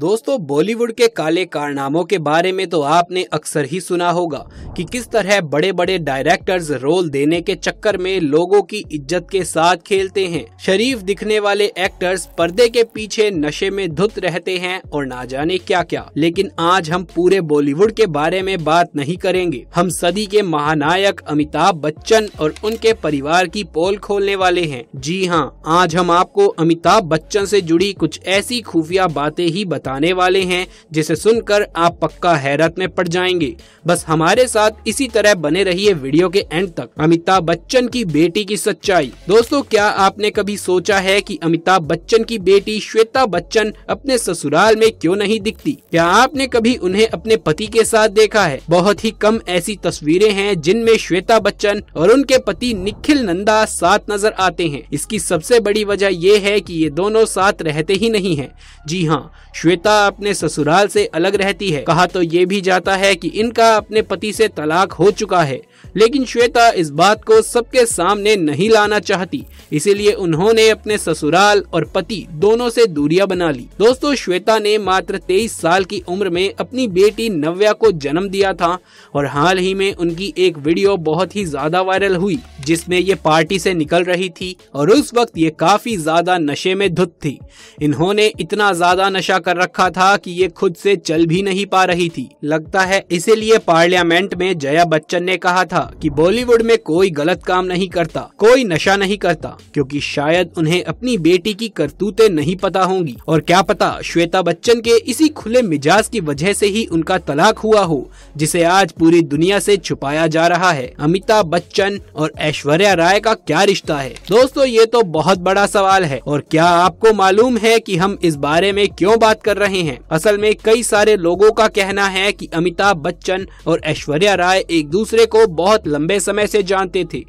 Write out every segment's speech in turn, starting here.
दोस्तों बॉलीवुड के काले कारनामों के बारे में तो आपने अक्सर ही सुना होगा कि किस तरह बड़े बड़े डायरेक्टर्स रोल देने के चक्कर में लोगों की इज्जत के साथ खेलते हैं शरीफ दिखने वाले एक्टर्स पर्दे के पीछे नशे में धुत रहते हैं और ना जाने क्या क्या लेकिन आज हम पूरे बॉलीवुड के बारे में बात नहीं करेंगे हम सदी के महानायक अमिताभ बच्चन और उनके परिवार की पोल खोलने वाले है जी हाँ आज हम आपको अमिताभ बच्चन ऐसी जुड़ी कुछ ऐसी खुफिया बातें ही बता बताने वाले हैं जिसे सुनकर आप पक्का हैरत में पड़ जाएंगे बस हमारे साथ इसी तरह बने रहिए वीडियो के एंड तक अमिताभ बच्चन की बेटी की सच्चाई दोस्तों क्या आपने कभी सोचा है कि अमिताभ बच्चन की बेटी श्वेता बच्चन अपने ससुराल में क्यों नहीं दिखती क्या आपने कभी उन्हें अपने पति के साथ देखा है बहुत ही कम ऐसी तस्वीरें हैं जिनमें श्वेता बच्चन और उनके पति निखिल नंदा साथ नजर आते हैं इसकी सबसे बड़ी वजह ये है कि ये दोनों साथ रहते ही नहीं है जी हाँ श्वेता अपने ससुराल से अलग रहती है कहा तो ये भी जाता है कि इनका अपने पति से तलाक हो चुका है लेकिन श्वेता इस बात को सबके सामने नहीं लाना चाहती इसीलिए उन्होंने अपने ससुराल और पति दोनों से दूरिया बना ली दोस्तों श्वेता ने मात्र तेईस साल की उम्र में अपनी बेटी नव्या को जन्म दिया था और हाल ही में उनकी एक वीडियो बहुत ही ज्यादा वायरल हुई जिसमें ये पार्टी से निकल रही थी और उस वक्त ये काफी ज्यादा नशे में धुत थी इन्होंने इतना ज्यादा नशा कर रखा था कि ये खुद से चल भी नहीं पा रही थी लगता है इसीलिए पार्लियामेंट में जया बच्चन ने कहा था कि बॉलीवुड में कोई गलत काम नहीं करता कोई नशा नहीं करता क्योंकि शायद उन्हें अपनी बेटी की करतूतें नहीं पता होंगी और क्या पता श्वेता बच्चन के इसी खुले मिजाज की वजह से ही उनका तलाक हुआ हो जिसे आज पूरी दुनिया से छुपाया जा रहा है अमिताभ बच्चन और ऐश्वर्या राय का क्या रिश्ता है दोस्तों ये तो बहुत बड़ा सवाल है और क्या आपको मालूम है की हम इस बारे में क्यों बात कर कर रहे हैं असल में कई सारे लोगों का कहना है कि अमिताभ बच्चन और ऐश्वर्या राय एक दूसरे को बहुत लंबे समय से जानते थे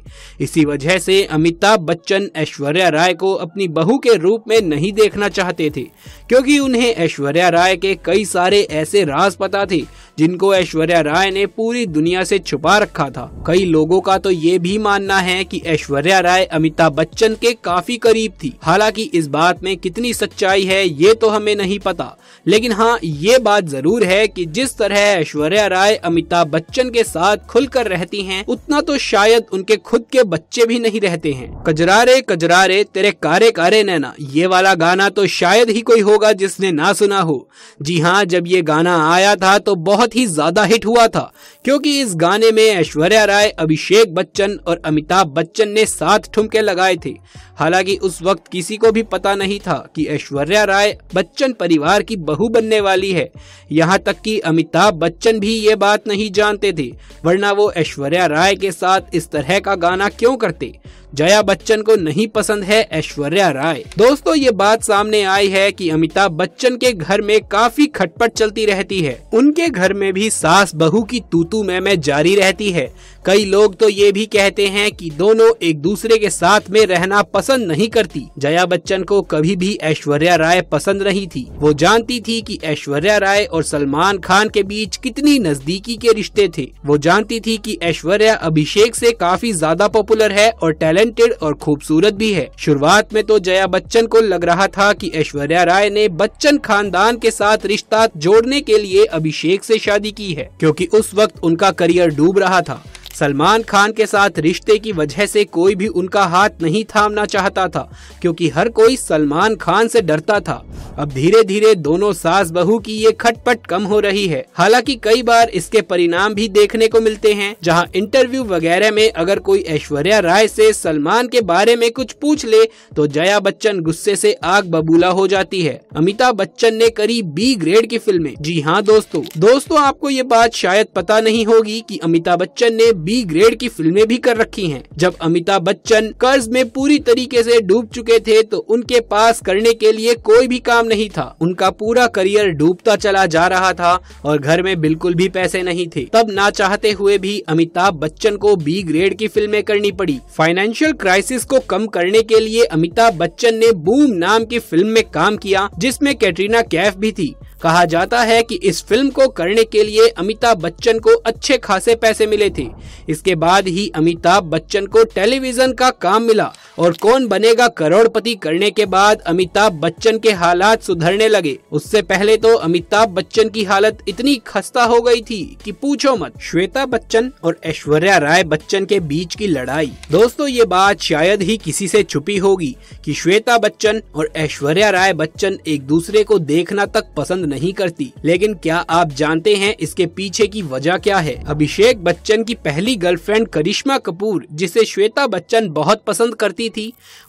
इसी वजह से अमिताभ बच्चन ऐश्वर्या राय को अपनी बहू के रूप में नहीं देखना चाहते थे क्योंकि उन्हें ऐश्वर्या राय के कई सारे ऐसे राज पता थे जिनको ऐश्वर्या राय ने पूरी दुनिया से छुपा रखा था कई लोगों का तो ये भी मानना है कि ऐश्वर्या राय अमिताभ बच्चन के काफी करीब थी हालांकि इस बात में कितनी सच्चाई है ये तो हमें नहीं पता था लेकिन हाँ ये बात जरूर है कि जिस तरह ऐश्वर्या राय अमिताभ बच्चन के साथ खुलकर रहती हैं उतना तो शायद उनके खुद के बच्चे भी नहीं रहते हैं कजरारे कजरारे तेरे कारे कारे नैना ये वाला गाना तो शायद ही कोई होगा जिसने ना सुना हो जी हाँ जब ये गाना आया था तो बहुत ही ज्यादा हिट हुआ था क्योंकि इस गाने में ऐश्वर्या राय अभिषेक बच्चन और अमिताभ बच्चन ने साथ ठुमके लगाए थे हालांकि उस वक्त किसी को भी पता नहीं था कि ऐश्वर्या राय बच्चन परिवार परिवार की बहू बनने वाली है यहाँ तक कि अमिताभ बच्चन भी ये बात नहीं जानते थे वरना वो ऐश्वर्या राय के साथ इस तरह का गाना क्यों करते जया बच्चन को नहीं पसंद है ऐश्वर्या राय दोस्तों ये बात सामने आई है कि अमिताभ बच्चन के घर में काफी खटपट चलती रहती है उनके घर में भी सास बहू की तूतू में, जारी रहती है कई लोग तो ये भी कहते हैं कि दोनों एक दूसरे के साथ में रहना पसंद नहीं करती जया बच्चन को कभी भी ऐश्वर्या राय पसंद नहीं थी वो जान जानती थी कि ऐश्वर्या राय और सलमान खान के बीच कितनी नजदीकी के रिश्ते थे वो जानती थी कि ऐश्वर्या अभिषेक से काफी ज्यादा पॉपुलर है और टैलेंटेड और खूबसूरत भी है शुरुआत में तो जया बच्चन को लग रहा था कि ऐश्वर्या राय ने बच्चन खानदान के साथ रिश्ता जोड़ने के लिए अभिषेक से शादी की है क्योंकि उस वक्त उनका करियर डूब रहा था सलमान खान के साथ रिश्ते की वजह से कोई भी उनका हाथ नहीं थामना चाहता था क्योंकि हर कोई सलमान खान से डरता था अब धीरे धीरे दोनों सास बहू की ये खटपट कम हो रही है हालांकि कई बार इसके परिणाम भी देखने को मिलते हैं जहां इंटरव्यू वगैरह में अगर कोई ऐश्वर्या राय से सलमान के बारे में कुछ पूछ ले तो जया बच्चन गुस्से ऐसी आग बबूला हो जाती है अमिताभ बच्चन ने करी बी ग्रेड की फिल्में जी हाँ दोस्तों दोस्तों आपको ये बात शायद पता नहीं होगी की अमिताभ बच्चन ने बी ग्रेड की फिल्में भी कर रखी हैं। जब अमिताभ बच्चन कर्ज में पूरी तरीके से डूब चुके थे तो उनके पास करने के लिए कोई भी काम नहीं था उनका पूरा करियर डूबता चला जा रहा था और घर में बिल्कुल भी पैसे नहीं थे तब ना चाहते हुए भी अमिताभ बच्चन को बी ग्रेड की फिल्में करनी पड़ी फाइनेंशियल क्राइसिस को कम करने के लिए अमिताभ बच्चन ने बूम नाम की फिल्म में काम किया जिसमें कैटरीना कैफ भी थी कहा जाता है कि इस फिल्म को करने के लिए अमिताभ बच्चन को अच्छे खासे पैसे मिले थे इसके बाद ही अमिताभ बच्चन को टेलीविजन का काम मिला और कौन बनेगा करोड़पति करने के बाद अमिताभ बच्चन के हालात सुधरने लगे उससे पहले तो अमिताभ बच्चन की हालत इतनी खस्ता हो गई थी कि पूछो मत श्वेता बच्चन और ऐश्वर्या राय बच्चन के बीच की लड़ाई दोस्तों ये बात शायद ही किसी से छुपी होगी कि श्वेता बच्चन और ऐश्वर्या राय बच्चन एक दूसरे को देखना तक पसंद नहीं करती लेकिन क्या आप जानते हैं इसके पीछे की वजह क्या है अभिषेक बच्चन की पहली गर्लफ्रेंड करिश्मा कपूर जिसे श्वेता बच्चन बहुत पसंद करती थी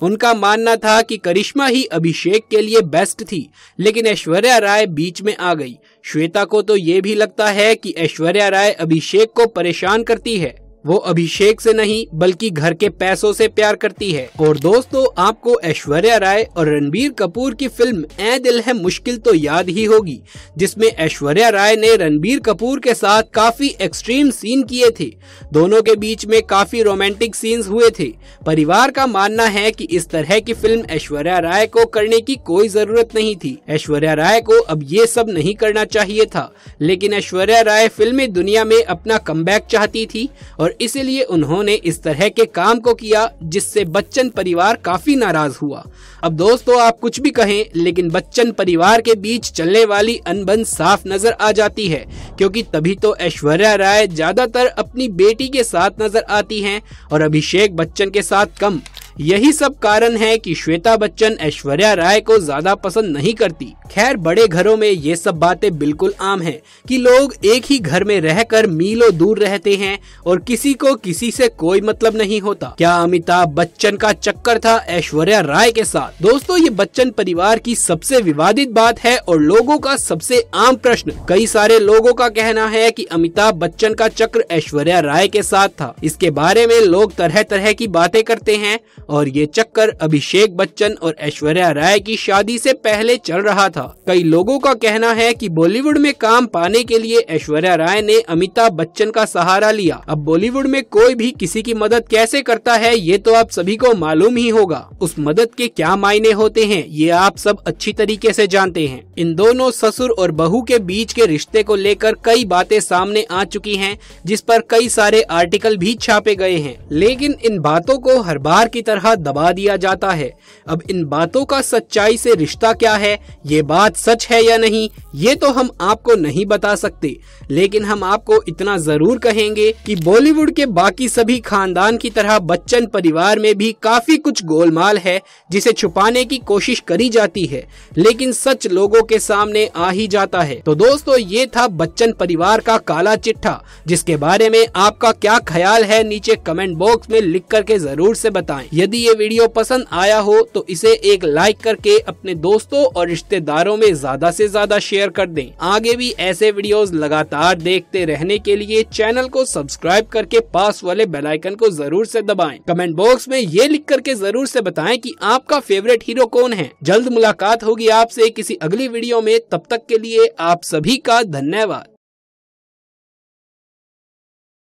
उनका मानना था कि करिश्मा ही अभिषेक के लिए बेस्ट थी लेकिन ऐश्वर्या राय बीच में आ गई श्वेता को तो ये भी लगता है कि ऐश्वर्या राय अभिषेक को परेशान करती है वो अभिषेक से नहीं बल्कि घर के पैसों से प्यार करती है और दोस्तों आपको ऐश्वर्या राय और रणबीर कपूर की फिल्म ए दिल है मुश्किल तो याद ही होगी जिसमें ऐश्वर्या राय ने रणबीर कपूर के साथ काफी एक्सट्रीम सीन किए थे दोनों के बीच में काफी रोमांटिक सीन्स हुए थे परिवार का मानना है कि इस तरह की फिल्म ऐश्वर्या राय को करने की कोई जरूरत नहीं थी ऐश्वर्या राय को अब ये सब नहीं करना चाहिए था लेकिन ऐश्वर्या राय फिल्मी दुनिया में अपना कम चाहती थी और इसीलिए उन्होंने इस तरह के काम को किया जिससे बच्चन परिवार काफी नाराज हुआ अब दोस्तों तो आप कुछ भी कहें लेकिन बच्चन परिवार के बीच चलने वाली अनबन साफ नजर आ जाती है क्योंकि तभी तो ऐश्वर्या राय ज्यादातर अपनी बेटी के साथ नजर आती हैं और अभिषेक बच्चन के साथ कम यही सब कारण है कि श्वेता बच्चन ऐश्वर्या राय को ज्यादा पसंद नहीं करती खैर बड़े घरों में ये सब बातें बिल्कुल आम है कि लोग एक ही घर में रहकर मीलों दूर रहते हैं और किसी को किसी से कोई मतलब नहीं होता क्या अमिताभ बच्चन का चक्कर था ऐश्वर्या राय के साथ दोस्तों ये बच्चन परिवार की सबसे विवादित बात है और लोगों का सबसे आम प्रश्न कई सारे लोगों का कहना है कि अमिताभ बच्चन का चक्र ऐश्वर्या राय के साथ था इसके बारे में लोग तरह तरह की बातें करते हैं और ये चक्कर अभिषेक बच्चन और ऐश्वर्या राय की शादी से पहले चल रहा था कई लोगों का कहना है कि बॉलीवुड में काम पाने के लिए ऐश्वर्या राय ने अमिताभ बच्चन का सहारा लिया अब बॉलीवुड में कोई भी किसी की मदद कैसे करता है ये तो आप सभी को मालूम ही होगा उस मदद के क्या मायने होते हैं ये आप सब अच्छी तरीके ऐसी जानते हैं इन दोनों ससुर और बहू के बीच के रिश्ते को लेकर कई बातें सामने आ चुकी है जिस पर कई सारे आर्टिकल भी छापे गए हैं लेकिन इन बातों को हर बार की तरह तरह दबा दिया जाता है अब इन बातों का सच्चाई से रिश्ता क्या है ये बात सच है या नहीं ये तो हम आपको नहीं बता सकते लेकिन हम आपको इतना जरूर कहेंगे कि बॉलीवुड के बाकी सभी खानदान की तरह बच्चन परिवार में भी काफी कुछ गोलमाल है जिसे छुपाने की कोशिश करी जाती है लेकिन सच लोगों के सामने आ ही जाता है तो दोस्तों ये था बच्चन परिवार का काला चिट्ठा जिसके बारे में आपका क्या ख्याल है नीचे कमेंट बॉक्स में लिख करके जरूर से बताएं यदि ये वीडियो पसंद आया हो तो इसे एक लाइक करके अपने दोस्तों और रिश्तेदारों में ज्यादा से ज्यादा शेयर कर दें आगे भी ऐसे वीडियोस लगातार देखते रहने के लिए चैनल को सब्सक्राइब करके पास वाले बेलाइकन को जरूर से दबाएं कमेंट बॉक्स में ये लिख करके जरूर से बताएं कि आपका फेवरेट हीरो कौन है जल्द मुलाकात होगी आपसे किसी अगली वीडियो में तब तक के लिए आप सभी का धन्यवाद